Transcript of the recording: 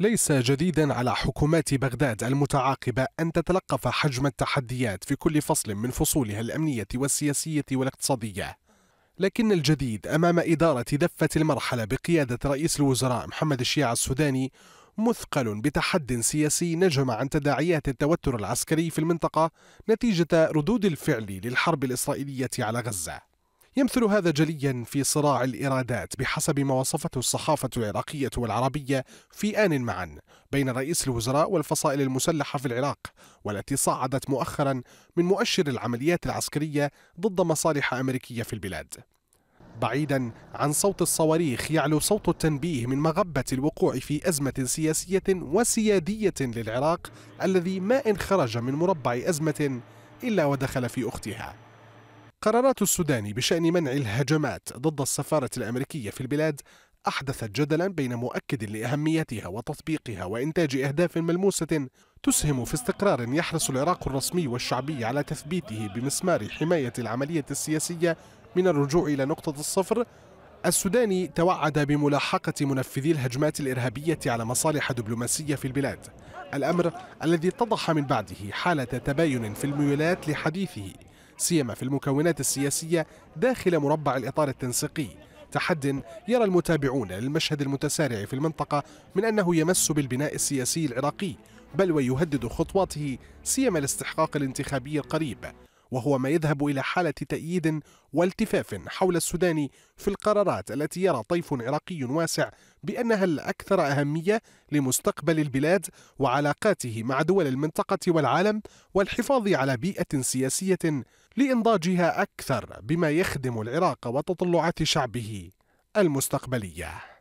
ليس جديدا على حكومات بغداد المتعاقبة أن تتلقف حجم التحديات في كل فصل من فصولها الأمنية والسياسية والاقتصادية لكن الجديد أمام إدارة دفة المرحلة بقيادة رئيس الوزراء محمد الشيع السوداني مثقل بتحد سياسي نجم عن تداعيات التوتر العسكري في المنطقة نتيجة ردود الفعل للحرب الإسرائيلية على غزة يمثل هذا جليا في صراع الإرادات بحسب ما وصفته الصحافة العراقية والعربية في آن معا بين رئيس الوزراء والفصائل المسلحة في العراق والتي صعدت مؤخرا من مؤشر العمليات العسكرية ضد مصالح أمريكية في البلاد بعيدا عن صوت الصواريخ يعلو صوت التنبيه من مغبة الوقوع في أزمة سياسية وسيادية للعراق الذي ما إن خرج من مربع أزمة إلا ودخل في أختها قرارات السودان بشأن منع الهجمات ضد السفارة الأمريكية في البلاد أحدثت جدلا بين مؤكد لأهميتها وتطبيقها وإنتاج أهداف ملموسة تسهم في استقرار يحرص العراق الرسمي والشعبي على تثبيته بمسمار حماية العملية السياسية من الرجوع إلى نقطة الصفر السوداني توعد بملاحقة منفذي الهجمات الإرهابية على مصالح دبلوماسية في البلاد الأمر الذي اتضح من بعده حالة تباين في الميولات لحديثه سيما في المكونات السياسية داخل مربع الإطار التنسيقي تحد يرى المتابعون للمشهد المتسارع في المنطقة من أنه يمس بالبناء السياسي العراقي بل ويهدد خطواته سيما الاستحقاق الانتخابي القريب وهو ما يذهب إلى حالة تأييد والتفاف حول السودان في القرارات التي يرى طيف عراقي واسع بأنها الأكثر أهمية لمستقبل البلاد وعلاقاته مع دول المنطقة والعالم والحفاظ على بيئة سياسية لإنضاجها أكثر بما يخدم العراق وتطلعات شعبه المستقبليه